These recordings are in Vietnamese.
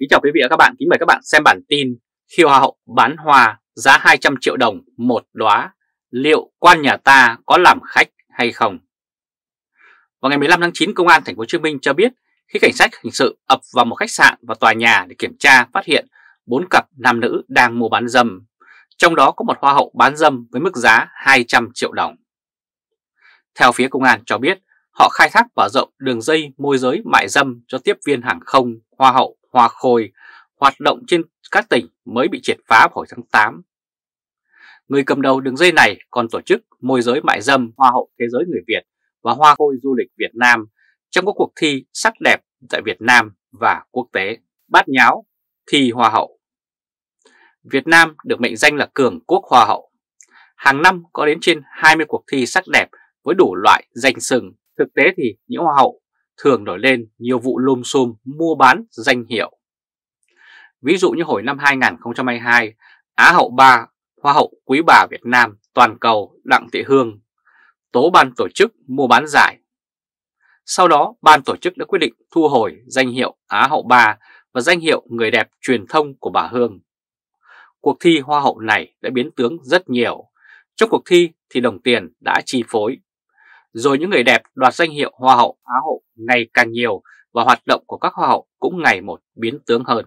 Kính chào quý vị và các bạn, kính mời các bạn xem bản tin Khi Hoa hậu bán hoa giá 200 triệu đồng một đóa liệu quan nhà ta có làm khách hay không? Vào ngày 15 tháng 9, Công an Thành phố Hồ Chí Minh cho biết khi cảnh sát hình sự ập vào một khách sạn và tòa nhà để kiểm tra phát hiện bốn cặp nam nữ đang mua bán dâm, trong đó có một hoa hậu bán dâm với mức giá 200 triệu đồng. Theo phía công an cho biết, họ khai thác và rộng đường dây môi giới mại dâm cho tiếp viên hàng không, hoa hậu Hoa Khôi hoạt động trên các tỉnh mới bị triệt phá hồi tháng 8. Người cầm đầu đường dây này còn tổ chức môi giới mại dâm Hoa hậu Thế giới người Việt và Hoa Khôi du lịch Việt Nam trong các cuộc thi sắc đẹp tại Việt Nam và quốc tế. Bát nháo thi Hoa hậu Việt Nam được mệnh danh là cường quốc Hoa hậu. Hàng năm có đến trên 20 cuộc thi sắc đẹp với đủ loại danh sừng. Thực tế thì những Hoa hậu thường nổi lên nhiều vụ lùm xùm mua bán danh hiệu. Ví dụ như hồi năm 2022, Á hậu ba Hoa hậu quý bà Việt Nam toàn cầu Đặng Thị Hương tố ban tổ chức mua bán giải. Sau đó, ban tổ chức đã quyết định thu hồi danh hiệu Á hậu ba và danh hiệu người đẹp truyền thông của bà Hương. Cuộc thi Hoa hậu này đã biến tướng rất nhiều. Trong cuộc thi thì đồng tiền đã chi phối rồi những người đẹp đoạt danh hiệu Hoa hậu Á hậu ngày càng nhiều và hoạt động của các Hoa hậu cũng ngày một biến tướng hơn.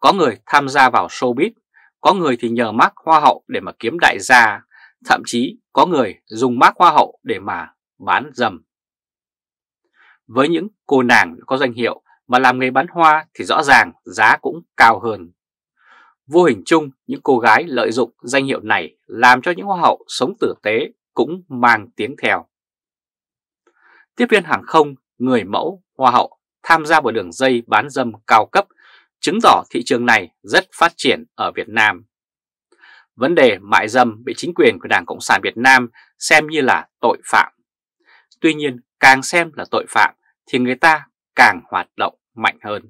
Có người tham gia vào showbiz, có người thì nhờ mác Hoa hậu để mà kiếm đại gia, thậm chí có người dùng mác Hoa hậu để mà bán dầm. Với những cô nàng có danh hiệu mà làm nghề bán hoa thì rõ ràng giá cũng cao hơn. Vô hình chung, những cô gái lợi dụng danh hiệu này làm cho những hoa hậu sống tử tế cũng mang tiếng theo. Tiếp viên hàng không, người mẫu, hoa hậu tham gia vào đường dây bán dâm cao cấp, chứng tỏ thị trường này rất phát triển ở Việt Nam. Vấn đề mại dâm bị chính quyền của Đảng Cộng sản Việt Nam xem như là tội phạm. Tuy nhiên, càng xem là tội phạm thì người ta càng hoạt động mạnh hơn.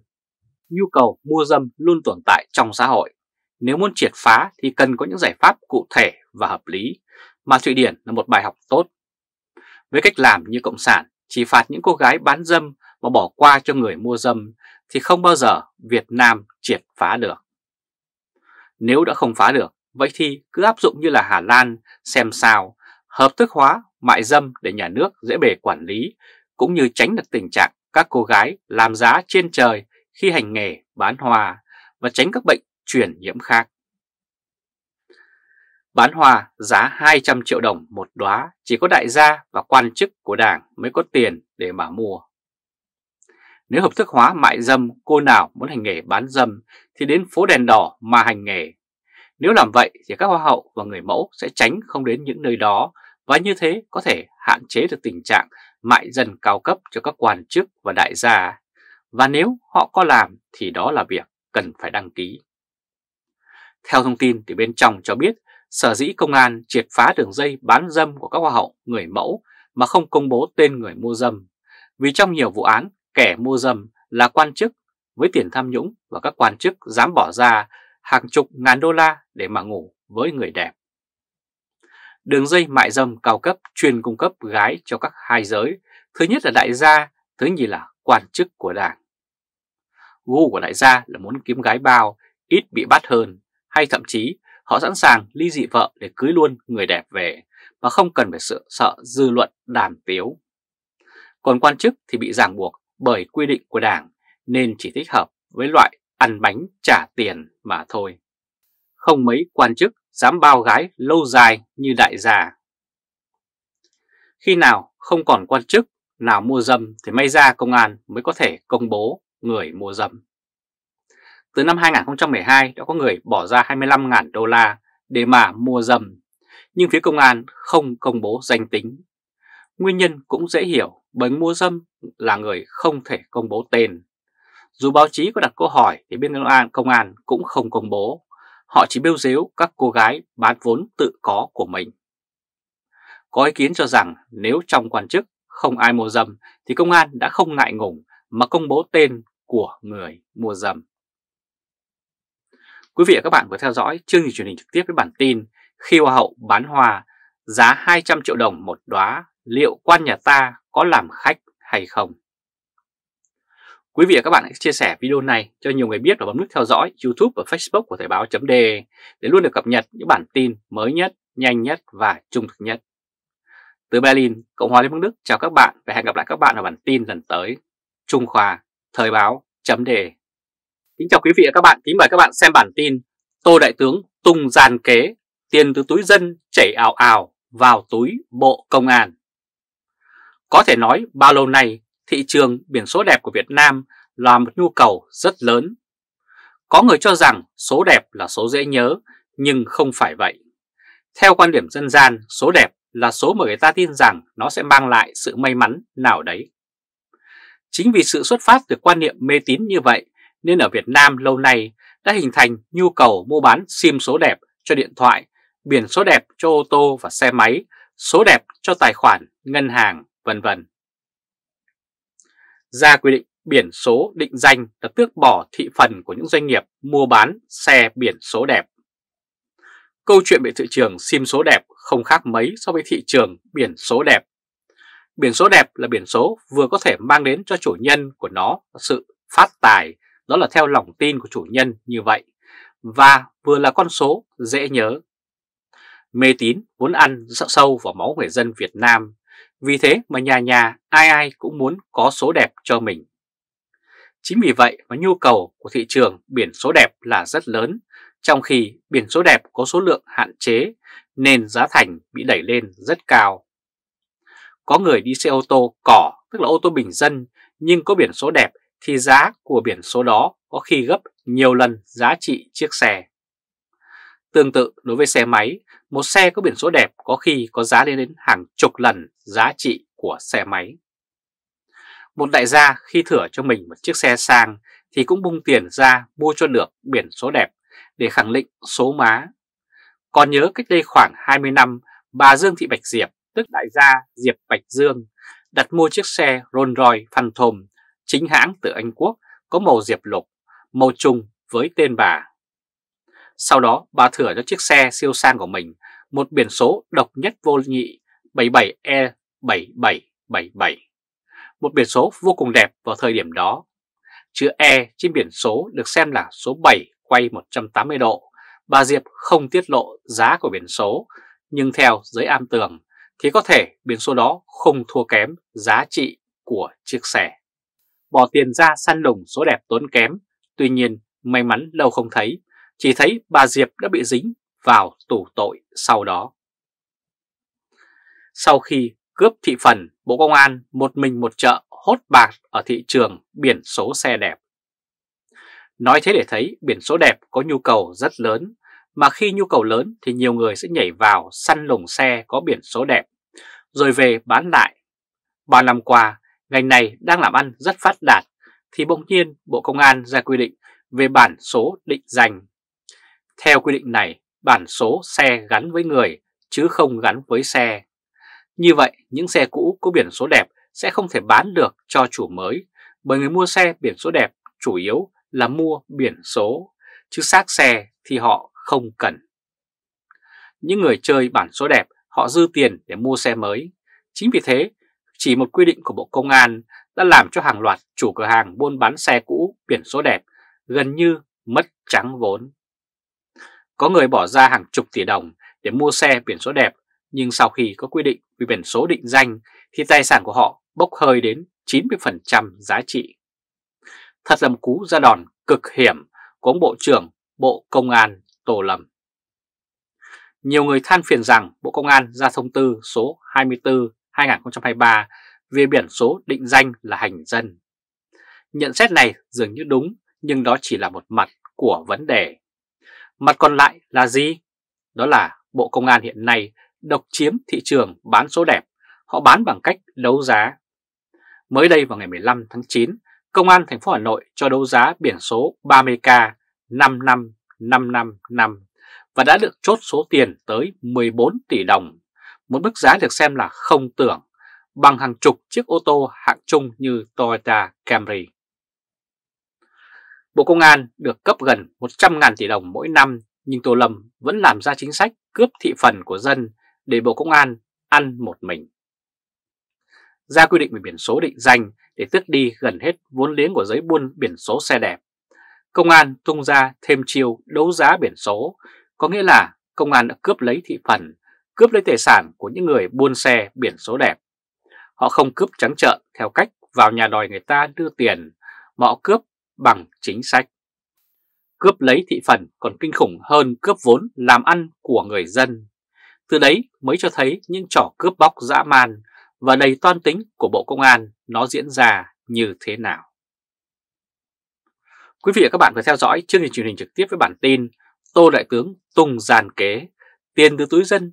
Nhu cầu mua dâm luôn tồn tại trong xã hội. Nếu muốn triệt phá thì cần có những giải pháp cụ thể và hợp lý, mà Thụy Điển là một bài học tốt. Với cách làm như Cộng sản chỉ phạt những cô gái bán dâm và bỏ qua cho người mua dâm thì không bao giờ Việt Nam triệt phá được. Nếu đã không phá được, vậy thì cứ áp dụng như là Hà Lan xem sao, hợp thức hóa mại dâm để nhà nước dễ bề quản lý, cũng như tránh được tình trạng các cô gái làm giá trên trời khi hành nghề bán hoa và tránh các bệnh truyền nhiễm khác. Bán hoa giá 200 triệu đồng một đóa chỉ có đại gia và quan chức của đảng mới có tiền để mà mua. Nếu hợp thức hóa mại dâm, cô nào muốn hành nghề bán dâm thì đến phố đèn đỏ mà hành nghề. Nếu làm vậy thì các hoa hậu và người mẫu sẽ tránh không đến những nơi đó và như thế có thể hạn chế được tình trạng mại dâm cao cấp cho các quan chức và đại gia. Và nếu họ có làm thì đó là việc cần phải đăng ký. Theo thông tin từ bên trong cho biết Sở dĩ công an triệt phá đường dây bán dâm của các hoa hậu người mẫu mà không công bố tên người mua dâm, vì trong nhiều vụ án kẻ mua dâm là quan chức với tiền tham nhũng và các quan chức dám bỏ ra hàng chục ngàn đô la để mà ngủ với người đẹp. Đường dây mại dâm cao cấp chuyên cung cấp gái cho các hai giới, thứ nhất là đại gia, thứ nhì là quan chức của đảng. Gu của đại gia là muốn kiếm gái bao, ít bị bắt hơn, hay thậm chí họ sẵn sàng ly dị vợ để cưới luôn người đẹp về mà không cần phải sự sợ dư luận đàm tiếu. Còn quan chức thì bị ràng buộc bởi quy định của đảng nên chỉ thích hợp với loại ăn bánh trả tiền mà thôi. Không mấy quan chức dám bao gái lâu dài như đại gia. Khi nào không còn quan chức nào mua dâm thì may ra công an mới có thể công bố người mua dâm. Từ năm 2012 đã có người bỏ ra 25.000 đô la để mà mua dâm, nhưng phía công an không công bố danh tính. Nguyên nhân cũng dễ hiểu bởi mua dâm là người không thể công bố tên. Dù báo chí có đặt câu hỏi thì bên công an, công an cũng không công bố. Họ chỉ bêu dếu các cô gái bán vốn tự có của mình. Có ý kiến cho rằng nếu trong quan chức không ai mua dâm thì công an đã không ngại ngùng mà công bố tên của người mua dâm. Quý vị và các bạn vừa theo dõi chương trình truyền hình trực tiếp với bản tin Khi Hoa hậu bán hoa giá 200 triệu đồng một đóa liệu quan nhà ta có làm khách hay không? Quý vị và các bạn hãy chia sẻ video này cho nhiều người biết và bấm nút theo dõi YouTube và Facebook của Thời báo .de để luôn được cập nhật những bản tin mới nhất, nhanh nhất và trung thực nhất. Từ Berlin, Cộng hòa Liên bang Đức chào các bạn và hẹn gặp lại các bạn ở bản tin lần tới. Trung Khoa, Thời báo .de Kính chào quý vị và các bạn, kính mời các bạn xem bản tin Tô Đại tướng tung giàn kế, tiền từ túi dân chảy ảo ảo vào túi Bộ Công an. Có thể nói bao lâu nay thị trường biển số đẹp của Việt Nam là một nhu cầu rất lớn. Có người cho rằng số đẹp là số dễ nhớ nhưng không phải vậy. Theo quan điểm dân gian, số đẹp là số mà người ta tin rằng nó sẽ mang lại sự may mắn nào đấy. Chính vì sự xuất phát từ quan niệm mê tín như vậy nên ở Việt Nam lâu nay đã hình thành nhu cầu mua bán SIM số đẹp cho điện thoại, biển số đẹp cho ô tô và xe máy, số đẹp cho tài khoản, ngân hàng, vân vân. Ra quy định biển số định danh đã tước bỏ thị phần của những doanh nghiệp mua bán xe biển số đẹp. Câu chuyện về thị trường SIM số đẹp không khác mấy so với thị trường biển số đẹp. Biển số đẹp là biển số vừa có thể mang đến cho chủ nhân của nó sự phát tài đó là theo lòng tin của chủ nhân như vậy, và vừa là con số dễ nhớ. Mê tín vốn ăn sợ sâu vào máu người dân Việt Nam, vì thế mà nhà nhà ai ai cũng muốn có số đẹp cho mình. Chính vì vậy mà nhu cầu của thị trường biển số đẹp là rất lớn, trong khi biển số đẹp có số lượng hạn chế nên giá thành bị đẩy lên rất cao. Có người đi xe ô tô cỏ, tức là ô tô bình dân, nhưng có biển số đẹp thì giá của biển số đó có khi gấp nhiều lần giá trị chiếc xe. Tương tự đối với xe máy, một xe có biển số đẹp có khi có giá lên đến hàng chục lần giá trị của xe máy. Một đại gia khi thửa cho mình một chiếc xe sang thì cũng bung tiền ra mua cho được biển số đẹp để khẳng định số má. Còn nhớ cách đây khoảng 20 năm, bà Dương Thị Bạch Diệp, tức đại gia Diệp Bạch Dương, đặt mua chiếc xe Rolls Royce Phantom chính hãng từ Anh Quốc có màu diệp lục, màu trùng với tên bà. Sau đó bà thửa cho chiếc xe siêu sang của mình một biển số độc nhất vô nhị 77E7777, một biển số vô cùng đẹp vào thời điểm đó. Chữ E trên biển số được xem là số 7 quay 180 độ. Bà Diệp không tiết lộ giá của biển số, nhưng theo giới am tường thì có thể biển số đó không thua kém giá trị của chiếc xe bỏ tiền ra săn lùng số đẹp tốn kém. Tuy nhiên, may mắn lâu không thấy, chỉ thấy bà Diệp đã bị dính vào tù tội sau đó. Sau khi cướp thị phần, Bộ Công an một mình một chợ hốt bạc ở thị trường biển số xe đẹp. Nói thế để thấy biển số đẹp có nhu cầu rất lớn, mà khi nhu cầu lớn thì nhiều người sẽ nhảy vào săn lùng xe có biển số đẹp, rồi về bán lại. Bao năm qua, ngành này đang làm ăn rất phát đạt, thì bỗng nhiên Bộ Công an ra quy định về bản số định danh. Theo quy định này, bản số xe gắn với người chứ không gắn với xe. Như vậy, những xe cũ có biển số đẹp sẽ không thể bán được cho chủ mới, bởi người mua xe biển số đẹp chủ yếu là mua biển số, chứ xác xe thì họ không cần. Những người chơi bản số đẹp họ dư tiền để mua xe mới. Chính vì thế, chỉ một quy định của Bộ Công an đã làm cho hàng loạt chủ cửa hàng buôn bán xe cũ biển số đẹp gần như mất trắng vốn. Có người bỏ ra hàng chục tỷ đồng để mua xe biển số đẹp nhưng sau khi có quy định về biển số định danh thì tài sản của họ bốc hơi đến 90% giá trị. Thật là một cú ra đòn cực hiểm của ông Bộ trưởng Bộ Công an Tô Lâm. Nhiều người than phiền rằng Bộ Công an ra thông tư số 24 2023 về biển số định danh là hành dân. Nhận xét này dường như đúng nhưng đó chỉ là một mặt của vấn đề. Mặt còn lại là gì? Đó là Bộ Công an hiện nay độc chiếm thị trường bán số đẹp, họ bán bằng cách đấu giá. Mới đây vào ngày 15 tháng 9, Công an thành phố Hà Nội cho đấu giá biển số 30K 5 và đã được chốt số tiền tới 14 tỷ đồng một mức giá được xem là không tưởng, bằng hàng chục chiếc ô tô hạng trung như Toyota Camry. Bộ Công an được cấp gần 100.000 tỷ đồng mỗi năm nhưng Tô Lâm vẫn làm ra chính sách cướp thị phần của dân để Bộ Công an ăn một mình. Ra quy định về biển số định danh để tước đi gần hết vốn liếng của giấy buôn biển số xe đẹp. Công an tung ra thêm chiêu đấu giá biển số, có nghĩa là công an đã cướp lấy thị phần cướp lấy tài sản của những người buôn xe biển số đẹp. Họ không cướp trắng trợn theo cách vào nhà đòi người ta đưa tiền, mà họ cướp bằng chính sách. Cướp lấy thị phần còn kinh khủng hơn cướp vốn làm ăn của người dân. Từ đấy mới cho thấy những trò cướp bóc dã man và đầy toan tính của Bộ Công an nó diễn ra như thế nào. Quý vị và các bạn vừa theo dõi chương trình truyền hình trực tiếp với bản tin Tô Đại Tướng tùng Giàn Kế, tiền từ túi dân